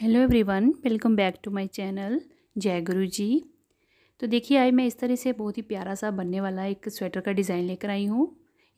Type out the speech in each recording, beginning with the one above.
hello everyone welcome back to my channel जय गुरु जी तो देखिए आई मैं इस तरह से बहुत ही प्यारा सा बनने वाला एक स्वेटर का डिज़ाइन लेकर आई हूँ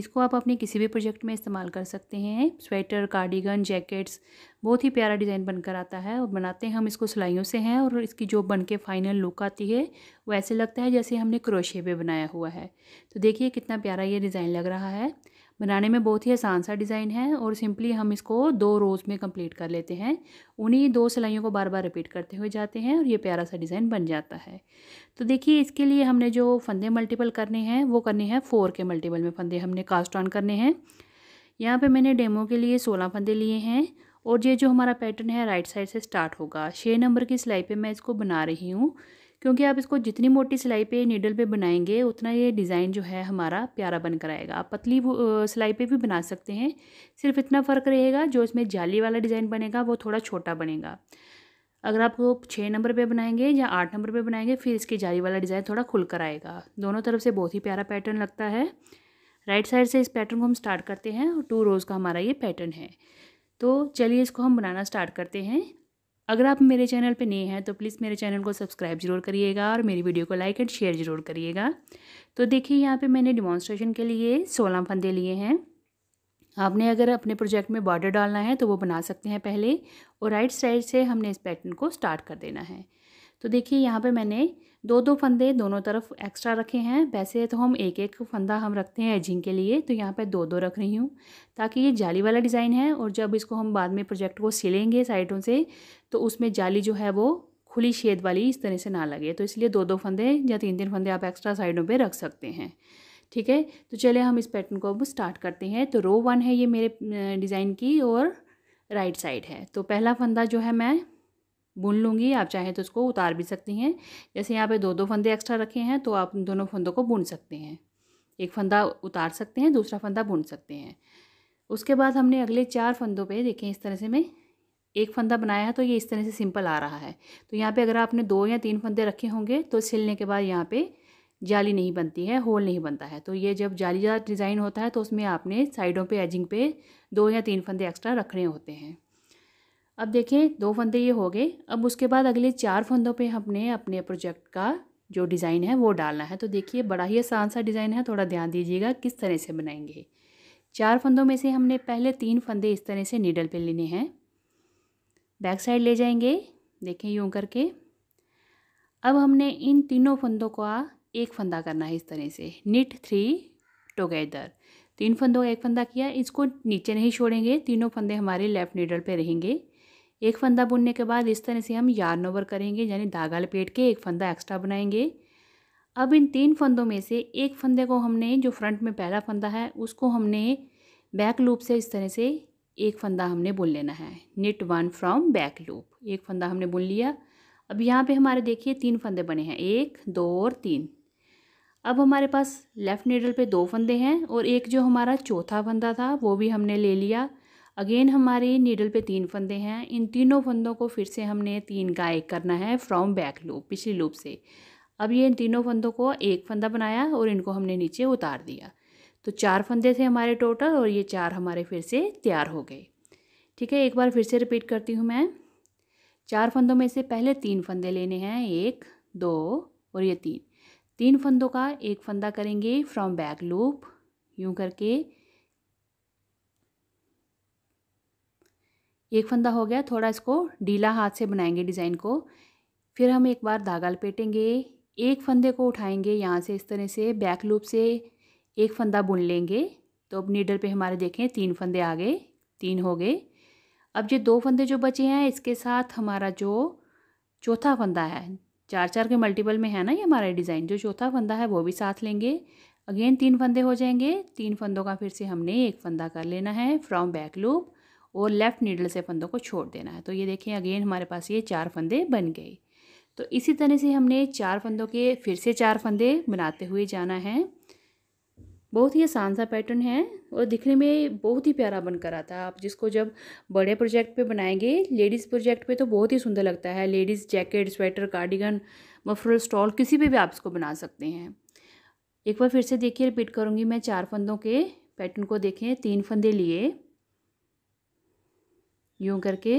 इसको आप अपने किसी भी प्रोजेक्ट में इस्तेमाल कर सकते हैं स्वेटर कार्डिगन जैकेट्स बहुत ही प्यारा डिज़ाइन बनकर आता है और बनाते हैं हम इसको सिलाइयों से हैं और इसकी जो बन के फाइनल लुक आती है वो ऐसे लगता है जैसे हमने क्रोशे पे बनाया हुआ है तो देखिए कितना प्यारा ये डिज़ाइन लग रहा है बनाने में बहुत ही आसान सा डिज़ाइन है और सिंपली हम इसको दो रोज़ में कंप्लीट कर लेते हैं उन्हीं दो सिलाइयों को बार बार रिपीट करते हुए जाते हैं और ये प्यारा सा डिज़ाइन बन जाता है तो देखिए इसके लिए हमने जो फंदे मल्टीपल करने हैं वो करने हैं फोर के मल्टीपल में फंदे हमने कास्ट ऑन करने हैं यहाँ पर मैंने डेमो के लिए सोलह फंदे लिए हैं और ये जो हमारा पैटर्न है राइट साइड से स्टार्ट होगा छः नंबर की सिलाई पर मैं इसको बना रही हूँ क्योंकि आप इसको जितनी मोटी सिलाई पे नीडल पे बनाएंगे उतना ये डिज़ाइन जो है हमारा प्यारा बन कर आएगा आप पतली सिलाई पे भी बना सकते हैं सिर्फ इतना फ़र्क रहेगा जो इसमें जाली वाला डिज़ाइन बनेगा वो थोड़ा छोटा बनेगा अगर आप वो छः नंबर पे बनाएंगे या आठ नंबर पे बनाएंगे फिर इसकी जाली वाला डिज़ाइन थोड़ा खुल कर आएगा दोनों तरफ से बहुत ही प्यारा पैटर्न लगता है राइट साइड से इस पैटर्न को हम स्टार्ट करते हैं और टू रोज़ का हमारा ये पैटर्न है तो चलिए इसको हम बनाना स्टार्ट करते हैं अगर आप मेरे चैनल पे नए हैं तो प्लीज़ मेरे चैनल को सब्सक्राइब जरूर करिएगा और मेरी वीडियो को लाइक एंड शेयर ज़रूर करिएगा तो देखिए यहाँ पे मैंने डिमॉन्स्ट्रेशन के लिए सोलह फंदे लिए हैं आपने अगर अपने प्रोजेक्ट में बॉर्डर डालना है तो वो बना सकते हैं पहले और राइट साइड से हमने इस पैटर्न को स्टार्ट कर देना है तो देखिए यहाँ पे मैंने दो दो फंदे दोनों तरफ एक्स्ट्रा रखे हैं वैसे तो हम एक एक फंदा हम रखते हैं एजिंग के लिए तो यहाँ पे दो दो रख रही हूँ ताकि ये जाली वाला डिज़ाइन है और जब इसको हम बाद में प्रोजेक्ट को सिलेंगे साइडों से तो उसमें जाली जो है वो खुली शेद वाली इस तरह से ना लगे तो इसलिए दो दो फंदे या तीन तीन फंदे आप एक्स्ट्रा साइडों पर रख सकते हैं ठीक है तो चलिए हम इस पैटर्न को अब स्टार्ट करते हैं तो रो वन है ये मेरे डिज़ाइन की और राइट साइड है तो पहला फंदा जो है मैं बुन लूँगी आप चाहें तो उसको उतार भी सकती हैं जैसे यहाँ पे दो दो फंदे एक्स्ट्रा रखे हैं तो आप दोनों फंदों को बुन सकते हैं एक फंदा उतार सकते हैं दूसरा फंदा बुन सकते हैं उसके बाद हमने अगले चार फंदों पे देखें इस तरह से मैं एक फंदा बनाया है तो ये इस तरह से सिंपल आ रहा है तो यहाँ पे अगर आपने दो या तीन फंदे रखे होंगे तो सिलने के बाद यहाँ पे जाली नहीं बनती है होल नहीं बनता है तो ये जब जालीदार डिज़ाइन होता है तो उसमें आपने साइडों पर एजिंग पे दो या तीन फंदे एक्स्ट्रा रखने होते हैं अब देखें दो फंदे ये हो गए अब उसके बाद अगले चार फंदों पे हमने अपने प्रोजेक्ट का जो डिज़ाइन है वो डालना है तो देखिए बड़ा ही आसान सा डिज़ाइन है थोड़ा ध्यान दीजिएगा किस तरह से बनाएंगे चार फंदों में से हमने पहले तीन फंदे इस तरह से नीडल पे लेने हैं बैक साइड ले जाएंगे देखें यूँ करके अब हमने इन तीनों फंदों का एक फंदा करना है इस तरह से निट थ्री टुगेदर तीन तो फंदों का एक फंदा किया इसको नीचे नहीं छोड़ेंगे तीनों फंदे हमारे लेफ़्ट नीडल पे रहेंगे एक फंदा बुनने के बाद इस तरह से हम यार्न ओवर करेंगे यानी धागा लपेट के एक फंदा एक्स्ट्रा बनाएंगे अब इन तीन फंदों में से एक फंदे को हमने जो फ्रंट में पहला फंदा है उसको हमने बैक लूप से इस तरह से एक फंदा हमने बुन लेना है knit one from back loop एक फंदा हमने बुन लिया अब यहाँ पे हमारे देखिए तीन फंदे बने हैं एक दो और तीन अब हमारे पास लेफ़्ट नीडल पे दो फंदे हैं और एक जो हमारा चौथा फंदा था वो भी हमने ले लिया अगेन हमारे नीडल पे तीन फंदे हैं इन तीनों फंदों को फिर से हमने तीन का एक करना है फ्रॉम बैक लूप पिछली लूप से अब ये इन तीनों फंदों को एक फंदा बनाया और इनको हमने नीचे उतार दिया तो चार फंदे थे हमारे टोटल और ये चार हमारे फिर से तैयार हो गए ठीक है एक बार फिर से रिपीट करती हूँ मैं चार फंदों में से पहले तीन फंदे लेने हैं एक दो और ये तीन तीन फंदों का एक फंदा करेंगे फ्रॉम बैक लूप यूँ करके एक फंदा हो गया थोड़ा इसको ढीला हाथ से बनाएंगे डिज़ाइन को फिर हम एक बार धागा लपेटेंगे एक फंदे को उठाएंगे यहाँ से इस तरह से बैक लूप से एक फंदा बुन लेंगे तो अब नीडल पे हमारे देखें तीन फंदे आ गए तीन हो गए अब ये दो फंदे जो बचे हैं इसके साथ हमारा जो चौथा फंदा है चार चार के मल्टीपल में है ना ये हमारा डिज़ाइन जो चौथा फंदा है वो भी साथ लेंगे अगेन तीन फंदे हो जाएंगे तीन फंदों का फिर से हमने एक फंदा कर लेना है फ्रॉम बैक लूप और लेफ़्ट नीडल से फंदों को छोड़ देना है तो ये देखें अगेन हमारे पास ये चार फंदे बन गए तो इसी तरह से हमने चार फंदों के फिर से चार फंदे बनाते हुए जाना है बहुत ही आसान सा पैटर्न है और दिखने में बहुत ही प्यारा बनकर आता है आप जिसको जब बड़े प्रोजेक्ट पे बनाएंगे लेडीज़ प्रोजेक्ट पे तो बहुत ही सुंदर लगता है ladies jacket sweater cardigan muffler stole किसी पे भी आप इसको बना सकते हैं एक बार फिर से देखिए रिपीट करूँगी मैं चार फंदों के पैटर्न को देखें तीन फंदे लिए यूं करके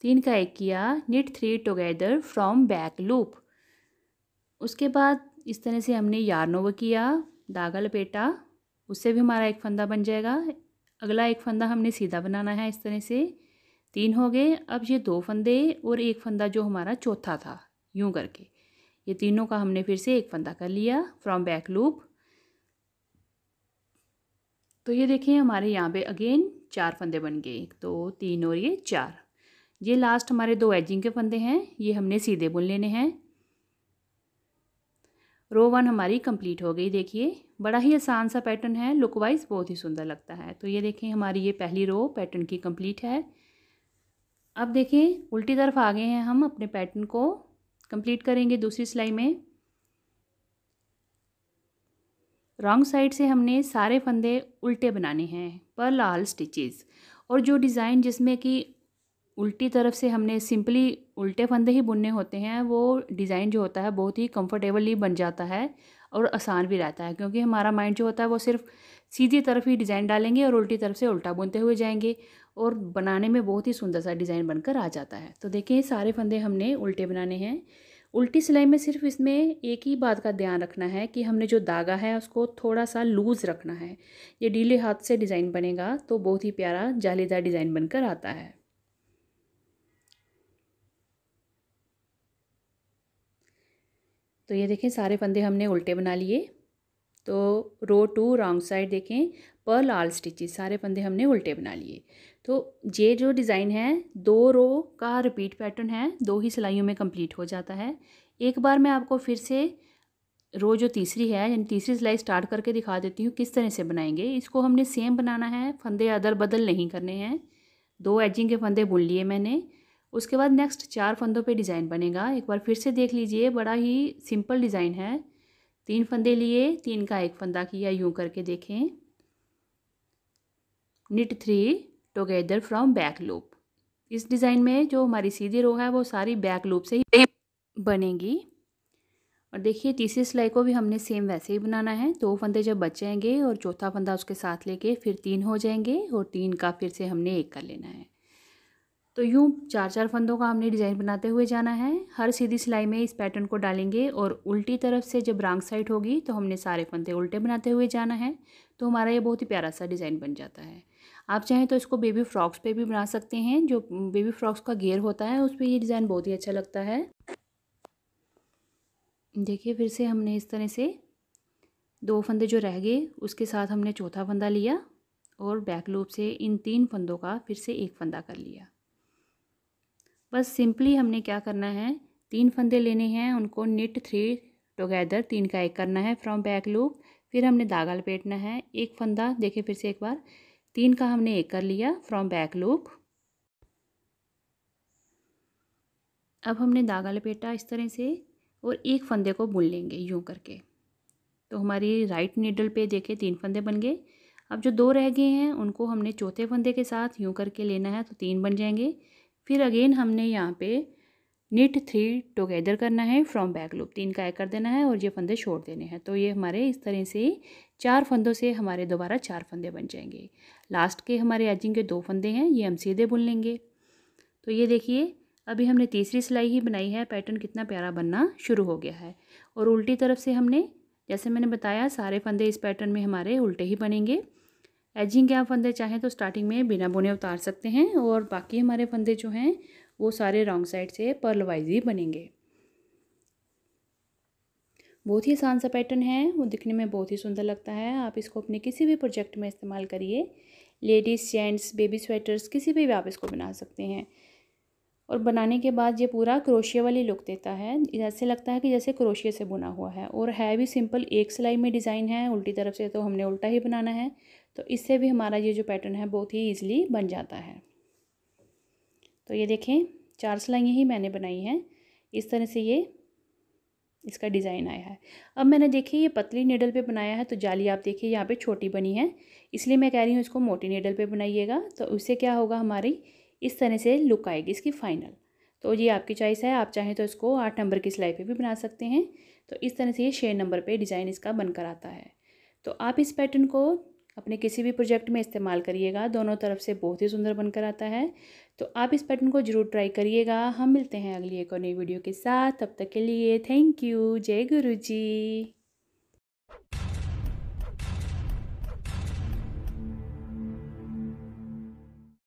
तीन का एक किया knit three together from back loop उसके बाद इस तरह से हमने यारनोव किया धागा लपेटा उससे भी हमारा एक फंदा बन जाएगा अगला एक फंदा हमने सीधा बनाना है इस तरह से तीन हो गए अब ये दो फंदे और एक फंदा जो हमारा चौथा था यूं करके ये तीनों का हमने फिर से एक फंदा कर लिया फ्रॉम बैक लूप तो ये देखें हमारे यहाँ पे अगेन चार फंदे बन गए एक दो तीन और ये चार ये लास्ट हमारे दो एजिंग के फंदे हैं ये हमने सीधे बुन लेने हैं रो वन हमारी कंप्लीट हो गई देखिए बड़ा ही आसान सा पैटर्न है लुक वाइज बहुत ही सुंदर लगता है तो ये देखें हमारी ये पहली रो पैटर्न की कंप्लीट है अब देखें उल्टी तरफ आ गए हैं हम अपने पैटर्न को कंप्लीट करेंगे दूसरी सिलाई में रॉन्ग साइड से हमने सारे फंदे उल्टे बनाने हैं पर लाल स्टिचेस और जो डिज़ाइन जिसमें कि उल्टी तरफ से हमने सिंपली उल्टे फंदे ही बुनने होते हैं वो डिज़ाइन जो होता है बहुत ही कंफर्टेबली बन जाता है और आसान भी रहता है क्योंकि हमारा माइंड जो होता है वो सिर्फ सीधी तरफ ही डिज़ाइन डालेंगे और उल्टी तरफ से उल्टा बुनते हुए जाएंगे और बनाने में बहुत ही सुंदर सा डिज़ाइन बनकर आ जाता है तो देखिए सारे फंदे हमने उल्टे बनाने हैं उल्टी सिलाई में सिर्फ इसमें एक ही बात का ध्यान रखना है कि हमने जो धागा है उसको थोड़ा सा लूज़ रखना है ये डीले हाथ से डिज़ाइन बनेगा तो बहुत ही प्यारा जालीदार डिज़ाइन बनकर आता है तो ये देखें सारे फंदे हमने उल्टे बना लिए तो रो टू रॉन्ग साइड देखें पर्ल आल स्टिचेस सारे फंदे हमने उल्टे बना लिए तो ये जो डिज़ाइन है दो रो का रिपीट पैटर्न है दो ही सिलाइयों में कंप्लीट हो जाता है एक बार मैं आपको फिर से रो जो तीसरी है यानी तीसरी सिलाई स्टार्ट करके दिखा देती हूँ किस तरह से बनाएंगे इसको हमने सेम बनाना है फंदे अदल बदल नहीं करने हैं दो एजिंग के फंदे बुन लिए मैंने उसके बाद नेक्स्ट चार फंदों पे डिज़ाइन बनेगा एक बार फिर से देख लीजिए बड़ा ही सिंपल डिज़ाइन है तीन फंदे लिए तीन का एक फंदा किया यूँ करके देखें knit three together from back loop इस डिज़ाइन में जो हमारी सीधी रो है वो सारी बैक लूप से ही बनेगी और देखिए तीसरी सिलाई को भी हमने सेम वैसे ही बनाना है दो फंदे जब बच जाएंगे और चौथा फंदा उसके साथ लेके फिर तीन हो जाएंगे और तीन का फिर से हमने एक कर लेना है तो यूँ चार चार फंदों का हमने डिज़ाइन बनाते हुए जाना है हर सीधी सिलाई में इस पैटर्न को डालेंगे और उल्टी तरफ से जब रॉन्ग साइड होगी तो हमने सारे फंदे उल्टे बनाते हुए जाना है तो हमारा ये बहुत ही प्यारा सा डिज़ाइन बन जाता है आप चाहें तो इसको बेबी फ्रॉक्स पे भी बना सकते हैं जो बेबी फ्रॉक्स का गेयर होता है उस पर ये डिज़ाइन बहुत ही अच्छा लगता है देखिए फिर से हमने इस तरह से दो फंदे जो रह गए उसके साथ हमने चौथा फंदा लिया और बैक लूप से इन तीन फंदों का फिर से एक फंदा कर लिया बस सिंपली हमने क्या करना है तीन फंदे लेने हैं उनको निट थ्री टुगेदर तीन का एक करना है फ्रॉम बैक लूप फिर हमने धागा लपेटना है एक फंदा देखे फिर से एक बार तीन का हमने एक कर लिया फ्रॉम बैक लूप अब हमने धागा लपेटा इस तरह से और एक फंदे को बुन लेंगे यूं करके तो हमारी राइट नीडल पे देखे तीन फंदे बन गए अब जो दो रह गए हैं उनको हमने चौथे फंदे के साथ यूं करके लेना है तो तीन बन जाएंगे फिर अगेन हमने यहाँ पे निट थ्री टुगेदर करना है फ्रॉम बैक लूप तीन का एक कर देना है और ये फंदे छोड़ देने हैं तो ये हमारे इस तरह से चार फंदों से हमारे दोबारा चार फंदे बन जाएंगे लास्ट के हमारे एजिंग के दो फंदे हैं ये हम सीधे बुन लेंगे तो ये देखिए अभी हमने तीसरी सिलाई ही बनाई है पैटर्न कितना प्यारा बनना शुरू हो गया है और उल्टी तरफ से हमने जैसे मैंने बताया सारे फंदे इस पैटर्न में हमारे उल्टे ही बनेंगे एजिंग के आप फंदे चाहें तो स्टार्टिंग में बिना बुने उतार सकते हैं और बाकी हमारे फंदे जो हैं वो सारे रॉन्ग साइड से पर्ल वाइज ही बनेंगे बहुत ही आसान सा पैटर्न है वो दिखने में बहुत ही सुंदर लगता है आप इसको अपने किसी भी प्रोजेक्ट में इस्तेमाल करिए लेडीज़ जेंट्स बेबी स्वेटर्स किसी भी आप इसको बना सकते हैं और बनाने के बाद ये पूरा क्रोशिए वाली लुक देता है ऐसे लगता है कि जैसे क्रोशिए से बुना हुआ है और है भी सिंपल एक सिलाई में डिज़ाइन है उल्टी तरफ से तो हमने उल्टा ही बनाना है तो इससे भी हमारा ये जो पैटर्न है बहुत ही ईजिली बन जाता है तो ये देखें चार सिलाइयाँ ही मैंने बनाई हैं इस तरह से ये इसका डिज़ाइन आया है अब मैंने देखिए ये पतली नेडल पे बनाया है तो जाली आप देखिए यहाँ पे छोटी बनी है इसलिए मैं कह रही हूँ इसको मोटी नेडल पे बनाइएगा तो उससे क्या होगा हमारी इस तरह से लुक आएगी इसकी फाइनल तो ये आपकी चॉइस है आप चाहें तो इसको आठ नंबर की सिलाई पे भी बना सकते हैं तो इस तरह से ये छः नंबर पर डिज़ाइन इसका बनकर आता है तो आप इस पैटर्न को अपने किसी भी प्रोजेक्ट में इस्तेमाल करिएगा दोनों तरफ से बहुत ही सुंदर बनकर आता है तो आप इस पैटर्न को ज़रूर ट्राई करिएगा हम मिलते हैं अगली एक और नई वीडियो के साथ तब तक के लिए थैंक यू जय गुरु जी